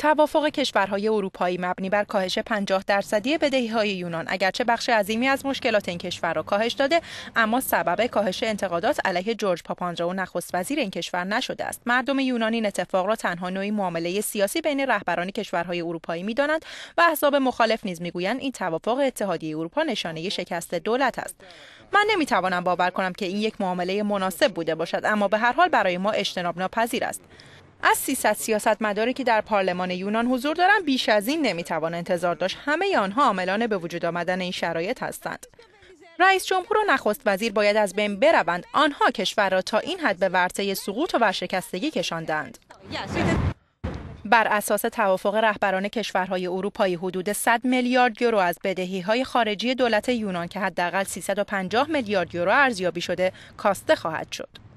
توافق کشورهای اروپایی مبنی بر کاهش 50 درصدی بدهی‌های یونان اگرچه بخش عظیمی از مشکلات این کشور را کاهش داده اما سبب کاهش انتقادات علیه جورج و نخست وزیر این کشور نشده است مردم یونان این اتفاق را تنها نوعی معامله سیاسی بین رهبران کشورهای اروپایی میدانند و احزاب مخالف نیز میگویند این توافق اتحادیه اروپا نشانه شکست دولت است من نمیتوانم باور کنم که این یک معامله مناسب بوده باشد اما به هر حال برای ما اجتناب ناپذیر است از 300 مداری که در پارلمان یونان حضور دارند بیش از این نمیتوان انتظار داشت همه آنها عاملان به وجود آمدن این شرایط هستند رئیس جمهور و نخست وزیر باید از بین بروند آنها کشور را تا این حد به ورطه سقوط و ورشکستگی کشاندند بر اساس توافق رهبران کشورهای اروپایی حدود 100 میلیارد یورو از بدهی های خارجی دولت یونان که حداقل 350 میلیارد یورو ارزیابی شده کاسته خواهد شد.